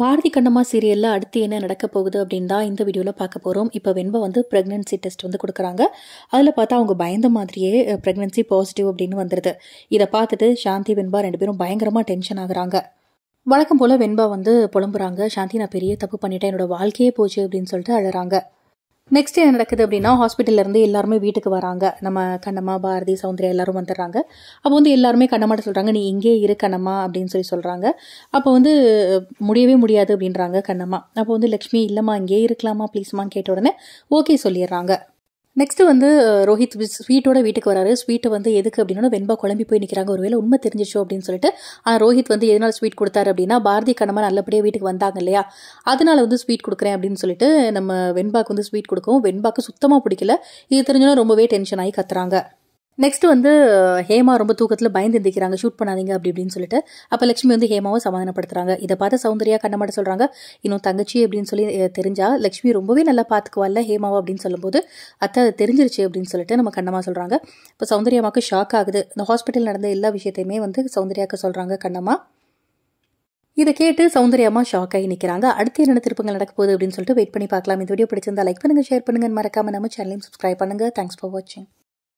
பாரதி கண்ணம்மா சீரியலில் அடுத்து என்ன நடக்க போகுது அப்படின்னு தான் இந்த வீடியோவில் பார்க்க போகிறோம் இப்போ வெண்பா வந்து ப்ரெக்னென்சி டெஸ்ட் வந்து கொடுக்குறாங்க அதில் பார்த்தா அவங்க பயந்த மாதிரியே ப்ரெக்னென்சி பாசிட்டிவ் அப்படின்னு வந்துடுது இதை பார்த்துட்டு சாந்தி வெண்பா ரெண்டு பேரும் பயங்கரமாக டென்ஷன் ஆகுறாங்க வழக்கம் போல் வெண்பா வந்து புலம்புறாங்க சாந்தி நான் பெரிய தப்பு பண்ணிட்டேன் என்னோடய வாழ்க்கையே போச்சு அப்படின்னு சொல்லிட்டு அழகிறாங்க நெக்ஸ்ட் என்ன நடக்குது அப்படின்னா ஹாஸ்பிட்டல்லேருந்து எல்லாருமே வீட்டுக்கு வராங்க நம்ம கண்ணம்மா பாரதி சௌந்தர்யா எல்லாரும் வந்துடுறாங்க அப்போ வந்து எல்லாருமே கண்ணம்மாட்ட சொல்கிறாங்க நீ இங்கே இரு கண்ணம்மா அப்படின்னு சொல்லி சொல்கிறாங்க அப்போ வந்து முடியவே முடியாது அப்படின்றாங்க கண்ணம்மா அப்போ வந்து லக்ஷ்மி இல்லைம்மா இங்கே இருக்கலாமா ப்ளீஸ்மான்னு கேட்ட உடனே ஓகே சொல்லிடுறாங்க நெக்ஸ்ட்டு வந்து ரோஹித் ஸ்வீட்டோட வீட்டுக்கு வராரு ஸ்வீட்டை வந்து எதுக்கு அப்படின்னா வெண்பா குழம்பி போய் நிற்கிறாங்க ஒருவேளை உண்மை தெரிஞ்சிச்சோ அப்படின்னு சொல்லிட்டு ஆனால் ரோஹித் வந்து எதனால் ஸ்வீட் கொடுத்தாரு அப்படின்னா பாரதி கண்ணம்மா நல்லபடியாக வீட்டுக்கு வந்தாங்க இல்லையா அதனால வந்து ஸ்வீட் கொடுக்குறேன் அப்படின்னு சொல்லிட்டு நம்ம வெண்பாக்கு வந்து ஸ்வீட் கொடுக்கவும் வெண்பாக்கு சுத்தமாக பிடிக்கல இது தெரிஞ்சாலும் ரொம்பவே டென்ஷன் ஆகி கத்துறாங்க நெக்ஸ்ட் வந்து ஹேமா ரொம்ப தூக்கத்தில் பயந்து எந்திக்கிறாங்க ஷூட் பண்ணாதீங்க அப்படி அப்படின்னு சொல்லிட்டு அப்போ லக்ஷ்மி வந்து ஹேமாவை சமாதானப்படுத்துறாங்க இதை பார்த்து சௌந்தர்யா கண்ணமாட்ட சொல்கிறாங்க இன்னும் தங்கச்சி அப்படின்னு சொல்லி தெரிஞ்சா லக்ஷ்மி ரொம்பவே நல்லா பார்த்துக்குவாள்ல ஹேமாவை அப்படின்னு சொல்லும்போது அத்தை அது தெரிஞ்சிருச்சு அப்படின்னு சொல்லிட்டு நம்ம கண்ணம்மா சொல்கிறாங்க இப்போ சௌந்தர்யாமாவுக்கு ஷாக் ஆகுது இந்த ஹாஸ்பிட்டல் நடந்த எல்லா விஷயத்தையுமே வந்து சௌந்தரியாக்க சொல்கிறாங்க கண்ணம்மா இதை கேட்டு சௌந்தர்யமா ஷாக் ஆகி நிற்கிறாங்க அடுத்து என்ன திருப்பங்கள் நடக்க போகுது அப்படின்னு சொல்லிட்டு வெயிட் பண்ணி பார்க்கலாம் இந்த வீடியோ பிடிச்சிருந்தா லைக் பண்ணுங்கள் ஷேர் பண்ணுங்கள் மறக்காமல் நம்ம சேனலையும் சப்ஸ்கிரைப் பண்ணுங்கள் தேங்க்ஸ் ஃபார் வாட்சிங்